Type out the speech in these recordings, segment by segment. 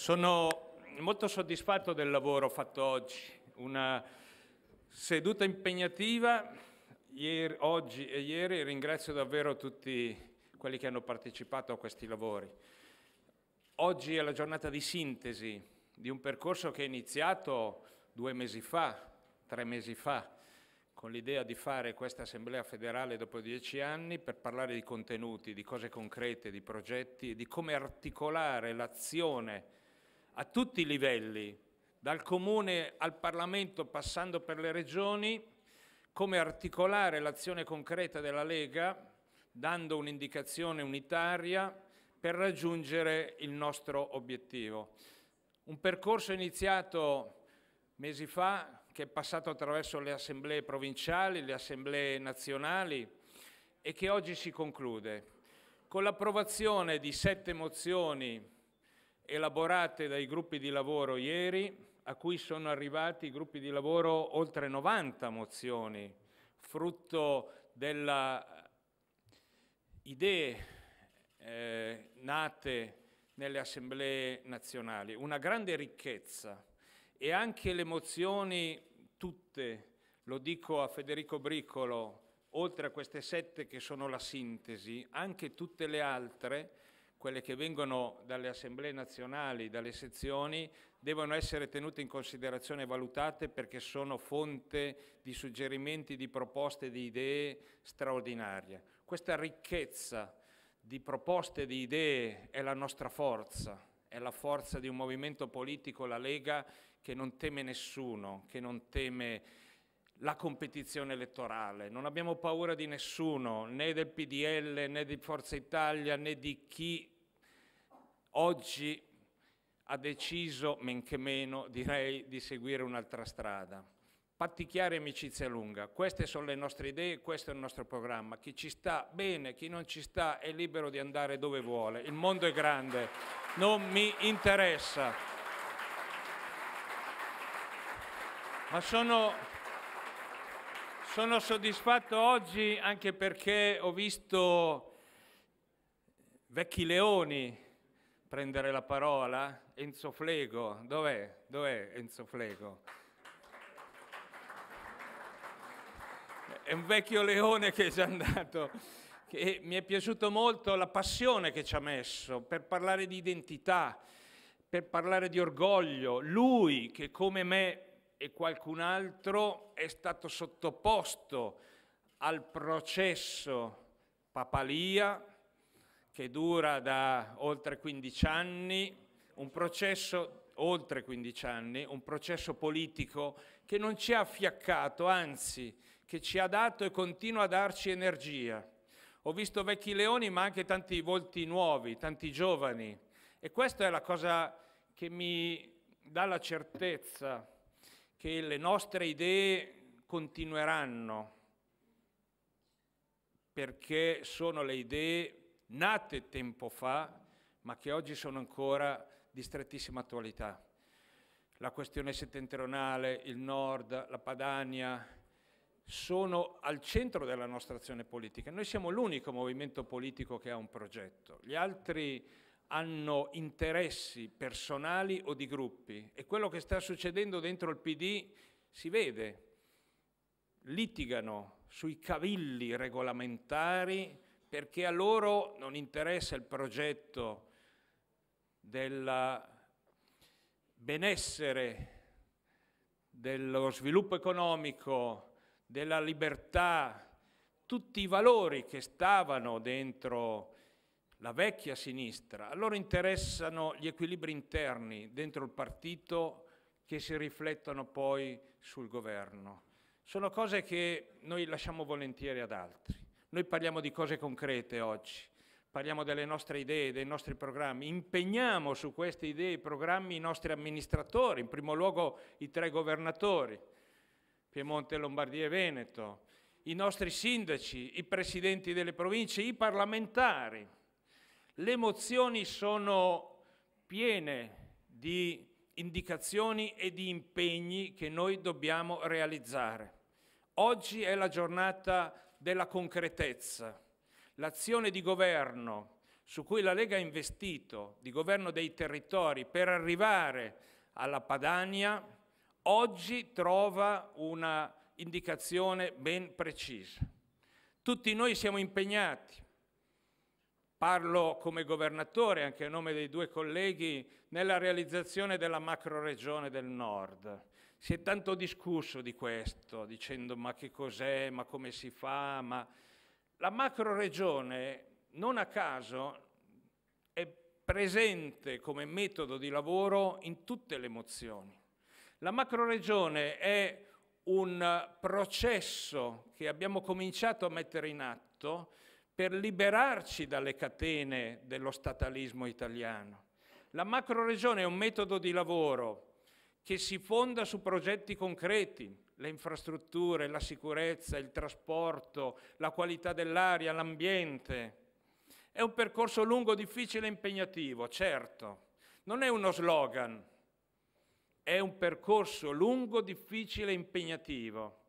Sono molto soddisfatto del lavoro fatto oggi, una seduta impegnativa, ieri, oggi e ieri ringrazio davvero tutti quelli che hanno partecipato a questi lavori. Oggi è la giornata di sintesi di un percorso che è iniziato due mesi fa, tre mesi fa, con l'idea di fare questa assemblea federale dopo dieci anni per parlare di contenuti, di cose concrete, di progetti e di come articolare l'azione a tutti i livelli, dal Comune al Parlamento passando per le regioni, come articolare l'azione concreta della Lega dando un'indicazione unitaria per raggiungere il nostro obiettivo. Un percorso iniziato mesi fa che è passato attraverso le assemblee provinciali, le assemblee nazionali e che oggi si conclude con l'approvazione di sette mozioni elaborate dai gruppi di lavoro ieri, a cui sono arrivati i gruppi di lavoro oltre 90 mozioni, frutto delle eh, idee eh, nate nelle assemblee nazionali. Una grande ricchezza e anche le mozioni tutte, lo dico a Federico Bricolo, oltre a queste sette che sono la sintesi, anche tutte le altre, quelle che vengono dalle assemblee nazionali, dalle sezioni, devono essere tenute in considerazione e valutate perché sono fonte di suggerimenti, di proposte, di idee straordinarie. Questa ricchezza di proposte, di idee è la nostra forza, è la forza di un movimento politico, la Lega, che non teme nessuno, che non teme la competizione elettorale, non abbiamo paura di nessuno, né del PDL, né di Forza Italia, né di chi oggi ha deciso, men che meno, direi, di seguire un'altra strada. Patti chiari e amicizia lunga, queste sono le nostre idee, questo è il nostro programma. Chi ci sta bene, chi non ci sta è libero di andare dove vuole, il mondo è grande, non mi interessa. Ma sono sono soddisfatto oggi anche perché ho visto vecchi leoni prendere la parola, Enzo Flego, dov'è? Dov'è Enzo Flego? È un vecchio leone che è già andato. E mi è piaciuto molto la passione che ci ha messo per parlare di identità, per parlare di orgoglio. Lui che come me e qualcun altro è stato sottoposto al processo papalia che dura da oltre 15 anni, un processo, 15 anni, un processo politico che non ci ha fiaccato, anzi che ci ha dato e continua a darci energia. Ho visto vecchi leoni ma anche tanti volti nuovi, tanti giovani e questa è la cosa che mi dà la certezza che le nostre idee continueranno, perché sono le idee nate tempo fa, ma che oggi sono ancora di strettissima attualità. La questione settentrionale, il nord, la Padania, sono al centro della nostra azione politica. Noi siamo l'unico movimento politico che ha un progetto. Gli altri hanno interessi personali o di gruppi e quello che sta succedendo dentro il PD si vede. Litigano sui cavilli regolamentari perché a loro non interessa il progetto del benessere, dello sviluppo economico, della libertà, tutti i valori che stavano dentro il la vecchia sinistra, a loro interessano gli equilibri interni dentro il partito che si riflettono poi sul governo. Sono cose che noi lasciamo volentieri ad altri. Noi parliamo di cose concrete oggi, parliamo delle nostre idee, dei nostri programmi, impegniamo su queste idee e programmi i nostri amministratori, in primo luogo i tre governatori, Piemonte, Lombardia e Veneto, i nostri sindaci, i presidenti delle province, i parlamentari. Le emozioni sono piene di indicazioni e di impegni che noi dobbiamo realizzare. Oggi è la giornata della concretezza. L'azione di governo su cui la Lega ha investito, di governo dei territori, per arrivare alla Padania, oggi trova una indicazione ben precisa. Tutti noi siamo impegnati Parlo come governatore, anche a nome dei due colleghi, nella realizzazione della macro regione del nord. Si è tanto discusso di questo, dicendo ma che cos'è, ma come si fa, ma... La regione non a caso, è presente come metodo di lavoro in tutte le mozioni. La macro regione è un processo che abbiamo cominciato a mettere in atto per liberarci dalle catene dello statalismo italiano. La macroregione è un metodo di lavoro che si fonda su progetti concreti, le infrastrutture, la sicurezza, il trasporto, la qualità dell'aria, l'ambiente. È un percorso lungo, difficile e impegnativo, certo. Non è uno slogan, è un percorso lungo, difficile e impegnativo,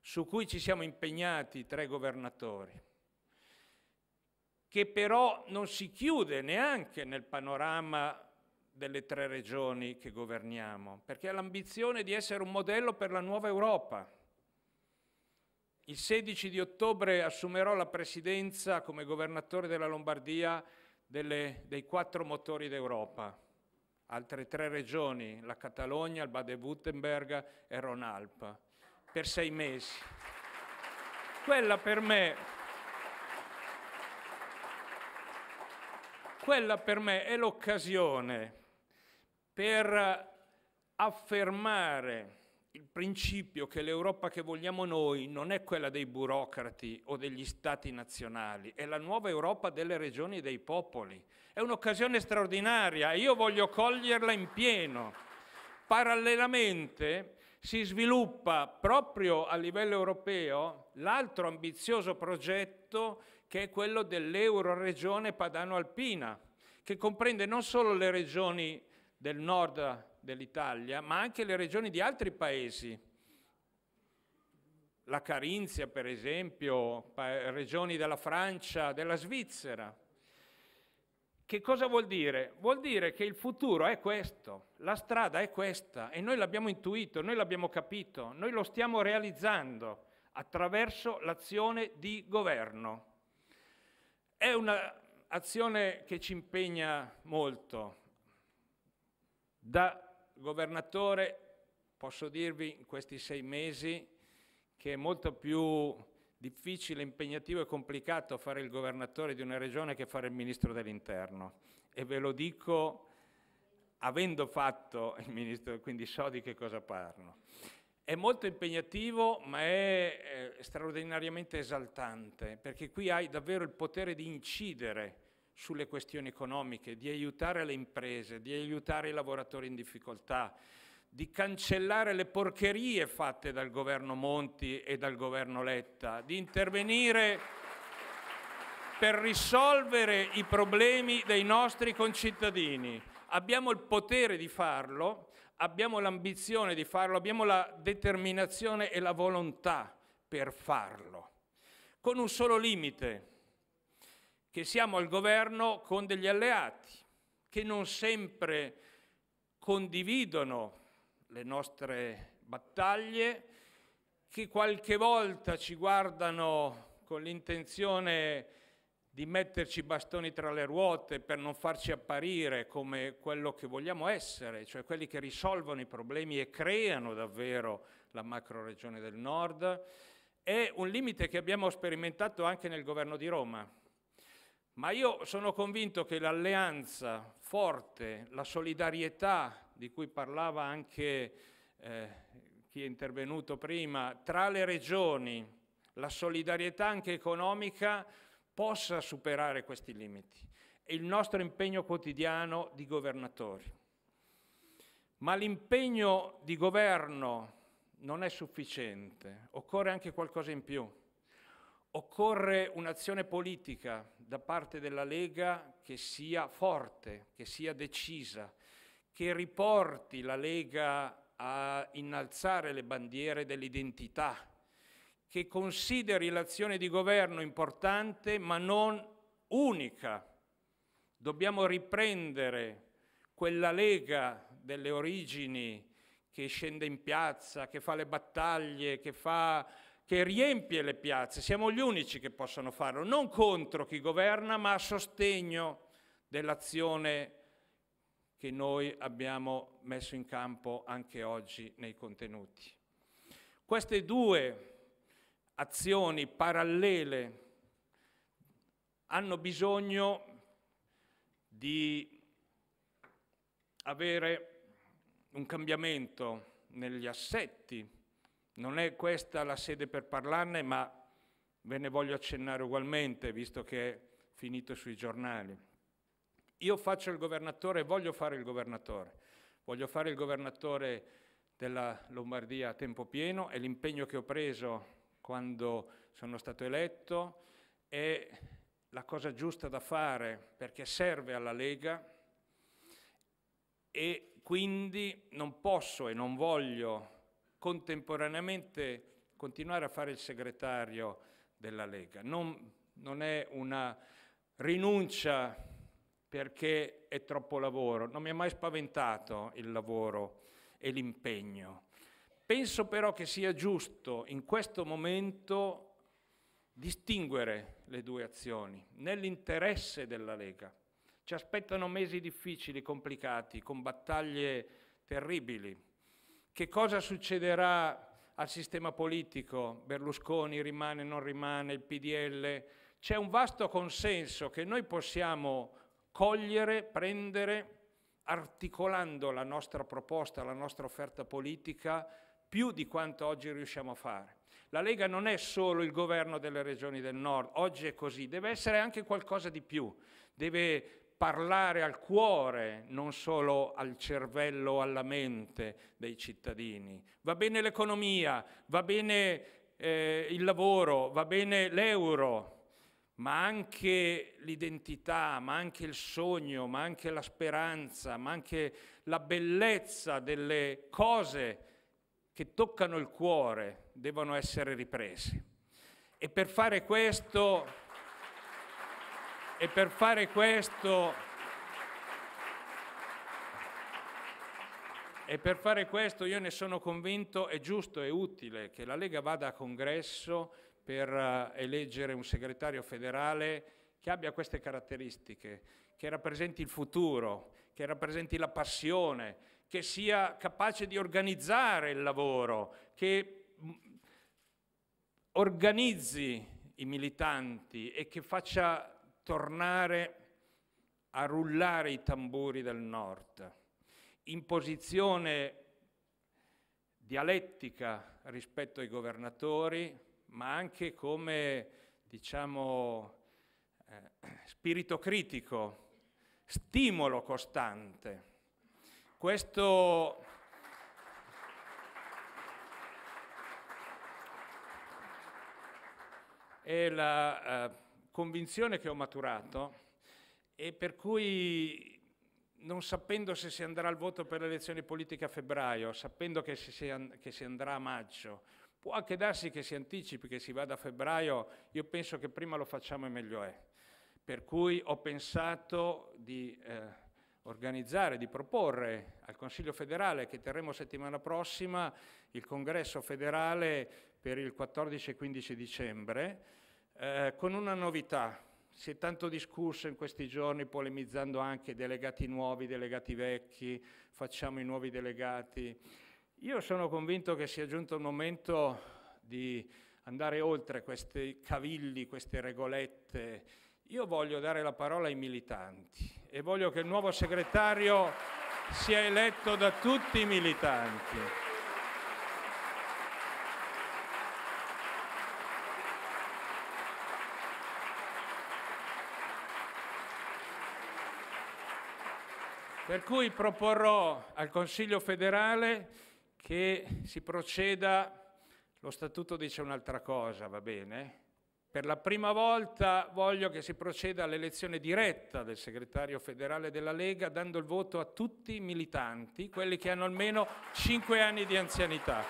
su cui ci siamo impegnati i tre governatori che però non si chiude neanche nel panorama delle tre regioni che governiamo, perché ha l'ambizione di essere un modello per la nuova Europa. Il 16 di ottobre assumerò la presidenza come governatore della Lombardia delle, dei quattro motori d'Europa, altre tre regioni, la Catalogna, il Baden-Württemberg e Ronalp, per sei mesi. Quella per me quella per me è l'occasione per affermare il principio che l'Europa che vogliamo noi non è quella dei burocrati o degli stati nazionali, è la nuova Europa delle regioni e dei popoli. È un'occasione straordinaria e io voglio coglierla in pieno. Parallelamente si sviluppa proprio a livello europeo l'altro ambizioso progetto che è quello dell'Euroregione Padano-Alpina, che comprende non solo le regioni del nord dell'Italia, ma anche le regioni di altri paesi. La Carinzia, per esempio, regioni della Francia, della Svizzera. Che cosa vuol dire? Vuol dire che il futuro è questo, la strada è questa e noi l'abbiamo intuito, noi l'abbiamo capito, noi lo stiamo realizzando attraverso l'azione di governo. È un'azione che ci impegna molto. Da governatore posso dirvi in questi sei mesi che è molto più difficile, impegnativo e complicato fare il governatore di una regione che fare il ministro dell'interno. E ve lo dico avendo fatto il ministro, quindi so di che cosa parlo. È molto impegnativo, ma è eh, straordinariamente esaltante, perché qui hai davvero il potere di incidere sulle questioni economiche, di aiutare le imprese, di aiutare i lavoratori in difficoltà, di cancellare le porcherie fatte dal governo Monti e dal governo Letta, di intervenire per risolvere i problemi dei nostri concittadini. Abbiamo il potere di farlo abbiamo l'ambizione di farlo, abbiamo la determinazione e la volontà per farlo, con un solo limite, che siamo al governo con degli alleati che non sempre condividono le nostre battaglie, che qualche volta ci guardano con l'intenzione di metterci bastoni tra le ruote per non farci apparire come quello che vogliamo essere, cioè quelli che risolvono i problemi e creano davvero la macroregione del nord, è un limite che abbiamo sperimentato anche nel governo di Roma. Ma io sono convinto che l'alleanza forte, la solidarietà di cui parlava anche eh, chi è intervenuto prima, tra le regioni, la solidarietà anche economica, possa superare questi limiti. È il nostro impegno quotidiano di governatori. Ma l'impegno di governo non è sufficiente, occorre anche qualcosa in più. Occorre un'azione politica da parte della Lega che sia forte, che sia decisa, che riporti la Lega a innalzare le bandiere dell'identità, che consideri l'azione di governo importante ma non unica. Dobbiamo riprendere quella lega delle origini che scende in piazza, che fa le battaglie, che, fa, che riempie le piazze. Siamo gli unici che possono farlo, non contro chi governa, ma a sostegno dell'azione che noi abbiamo messo in campo anche oggi nei contenuti. Queste due azioni parallele hanno bisogno di avere un cambiamento negli assetti. Non è questa la sede per parlarne, ma ve ne voglio accennare ugualmente, visto che è finito sui giornali. Io faccio il governatore e voglio fare il governatore. Voglio fare il governatore della Lombardia a tempo pieno, è l'impegno che ho preso quando sono stato eletto è la cosa giusta da fare perché serve alla Lega e quindi non posso e non voglio contemporaneamente continuare a fare il segretario della Lega. Non, non è una rinuncia perché è troppo lavoro, non mi ha mai spaventato il lavoro e l'impegno Penso però che sia giusto in questo momento distinguere le due azioni nell'interesse della Lega. Ci aspettano mesi difficili, complicati, con battaglie terribili. Che cosa succederà al sistema politico? Berlusconi rimane, non rimane, il PDL? C'è un vasto consenso che noi possiamo cogliere, prendere, articolando la nostra proposta, la nostra offerta politica più di quanto oggi riusciamo a fare. La Lega non è solo il governo delle regioni del nord, oggi è così, deve essere anche qualcosa di più, deve parlare al cuore, non solo al cervello o alla mente dei cittadini. Va bene l'economia, va bene eh, il lavoro, va bene l'euro, ma anche l'identità, ma anche il sogno, ma anche la speranza, ma anche la bellezza delle cose che toccano il cuore devono essere ripresi. E per fare questo, e per fare questo, e per fare questo io ne sono convinto, è giusto e utile che la Lega vada a congresso per eh, eleggere un segretario federale che abbia queste caratteristiche, che rappresenti il futuro, che rappresenti la passione, che sia capace di organizzare il lavoro, che mm, organizzi i militanti e che faccia tornare a rullare i tamburi del nord, in posizione dialettica rispetto ai governatori, ma anche come diciamo, eh, spirito critico, stimolo costante. Questo... È la uh, convinzione che ho maturato e per cui non sapendo se si andrà al voto per le elezioni politiche a febbraio, sapendo che si, che si andrà a maggio, può anche darsi che si anticipi, che si vada a febbraio, io penso che prima lo facciamo e meglio è. Per cui ho pensato di eh, organizzare, di proporre al Consiglio federale che terremo settimana prossima il congresso federale per il 14 e 15 dicembre, eh, con una novità. Si è tanto discusso in questi giorni, polemizzando anche delegati nuovi, delegati vecchi, facciamo i nuovi delegati. Io sono convinto che sia giunto il momento di andare oltre questi cavilli, queste regolette, io voglio dare la parola ai militanti e voglio che il nuovo segretario sia eletto da tutti i militanti. Per cui proporrò al Consiglio federale che si proceda, lo statuto dice un'altra cosa, va bene? Per la prima volta voglio che si proceda all'elezione diretta del segretario federale della Lega dando il voto a tutti i militanti, quelli che hanno almeno 5 anni di anzianità.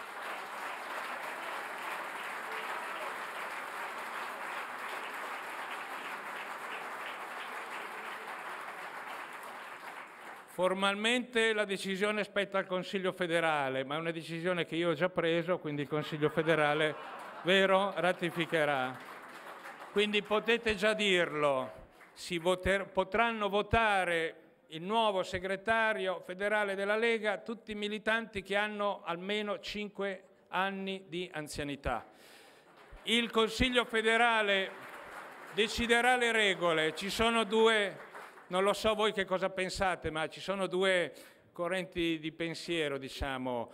Formalmente la decisione spetta al Consiglio federale, ma è una decisione che io ho già preso, quindi il Consiglio federale, vero, ratificherà. Quindi potete già dirlo, si voter, potranno votare il nuovo segretario federale della Lega tutti i militanti che hanno almeno 5 anni di anzianità. Il Consiglio federale deciderà le regole, ci sono due, non lo so voi che cosa pensate, ma ci sono due correnti di pensiero, diciamo,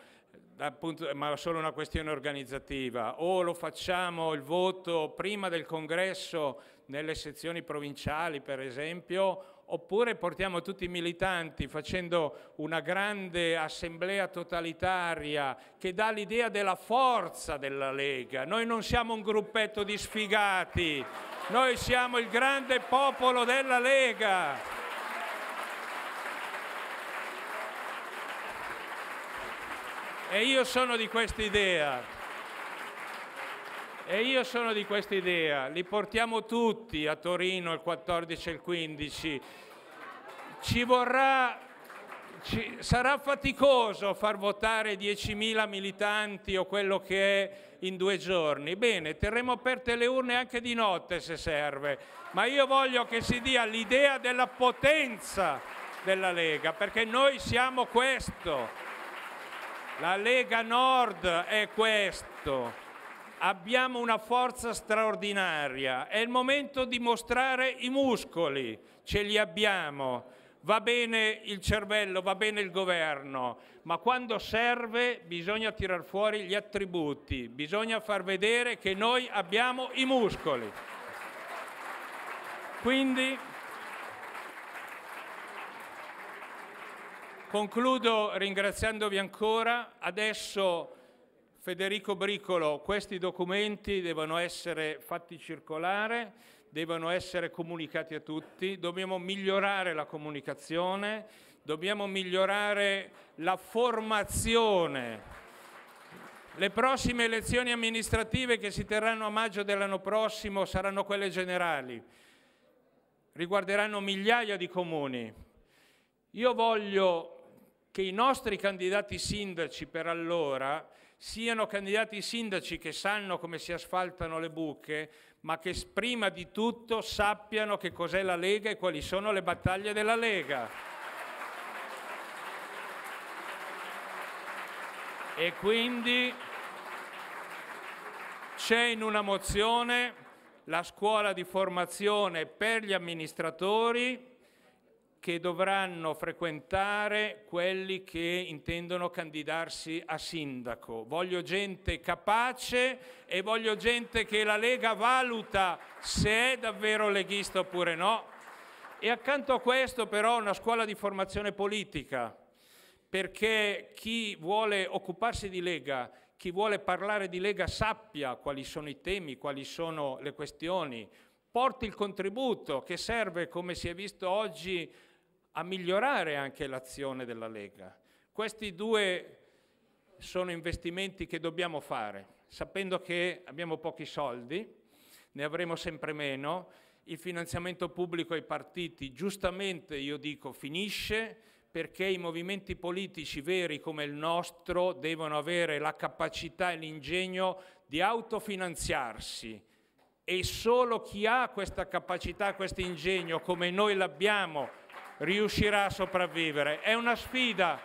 Punto, ma solo una questione organizzativa, o lo facciamo il voto prima del congresso nelle sezioni provinciali per esempio, oppure portiamo tutti i militanti facendo una grande assemblea totalitaria che dà l'idea della forza della Lega. Noi non siamo un gruppetto di sfigati, noi siamo il grande popolo della Lega. E io sono di questa idea. E io sono di questa idea. Li portiamo tutti a Torino il 14 e il 15. Ci vorrà, ci, sarà faticoso far votare 10.000 militanti o quello che è in due giorni. Bene, terremo aperte le urne anche di notte se serve, ma io voglio che si dia l'idea della potenza della Lega, perché noi siamo questo. La Lega Nord è questo. Abbiamo una forza straordinaria, è il momento di mostrare i muscoli, ce li abbiamo. Va bene il cervello, va bene il governo, ma quando serve bisogna tirar fuori gli attributi, bisogna far vedere che noi abbiamo i muscoli. Quindi Concludo ringraziandovi ancora. Adesso Federico Bricolo, questi documenti devono essere fatti circolare, devono essere comunicati a tutti, dobbiamo migliorare la comunicazione, dobbiamo migliorare la formazione. Le prossime elezioni amministrative che si terranno a maggio dell'anno prossimo saranno quelle generali, riguarderanno migliaia di comuni. Io voglio che i nostri candidati sindaci per allora siano candidati sindaci che sanno come si asfaltano le buche, ma che prima di tutto sappiano che cos'è la Lega e quali sono le battaglie della Lega. E quindi c'è in una mozione la scuola di formazione per gli amministratori che dovranno frequentare quelli che intendono candidarsi a sindaco. Voglio gente capace e voglio gente che la Lega valuta se è davvero leghista oppure no. E accanto a questo però una scuola di formazione politica, perché chi vuole occuparsi di Lega, chi vuole parlare di Lega sappia quali sono i temi, quali sono le questioni, porti il contributo che serve, come si è visto oggi, a migliorare anche l'azione della Lega. Questi due sono investimenti che dobbiamo fare, sapendo che abbiamo pochi soldi, ne avremo sempre meno, il finanziamento pubblico ai partiti giustamente, io dico, finisce perché i movimenti politici veri come il nostro devono avere la capacità e l'ingegno di autofinanziarsi e solo chi ha questa capacità, questo ingegno come noi l'abbiamo riuscirà a sopravvivere. È una sfida,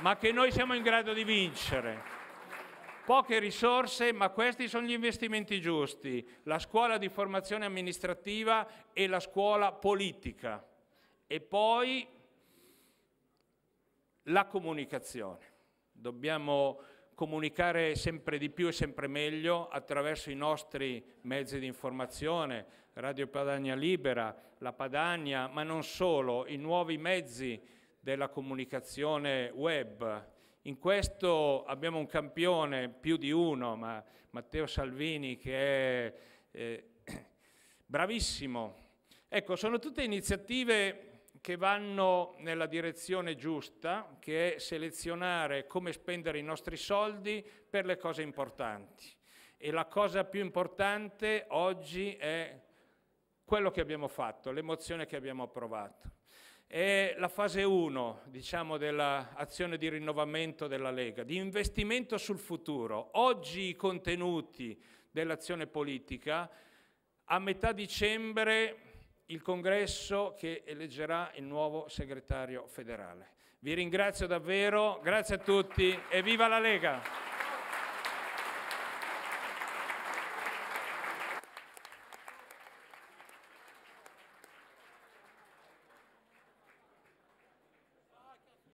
ma che noi siamo in grado di vincere. Poche risorse, ma questi sono gli investimenti giusti. La scuola di formazione amministrativa e la scuola politica. E poi la comunicazione. Dobbiamo comunicare sempre di più e sempre meglio attraverso i nostri mezzi di informazione, Radio Padania Libera, la Padania, ma non solo, i nuovi mezzi della comunicazione web. In questo abbiamo un campione, più di uno, ma Matteo Salvini che è eh, bravissimo. Ecco, sono tutte iniziative che vanno nella direzione giusta, che è selezionare come spendere i nostri soldi per le cose importanti. E la cosa più importante oggi è quello che abbiamo fatto, l'emozione che abbiamo approvato. È la fase 1, diciamo, dell'azione di rinnovamento della Lega, di investimento sul futuro. Oggi i contenuti dell'azione politica a metà dicembre il congresso che eleggerà il nuovo segretario federale. Vi ringrazio davvero, grazie a tutti e viva la Lega!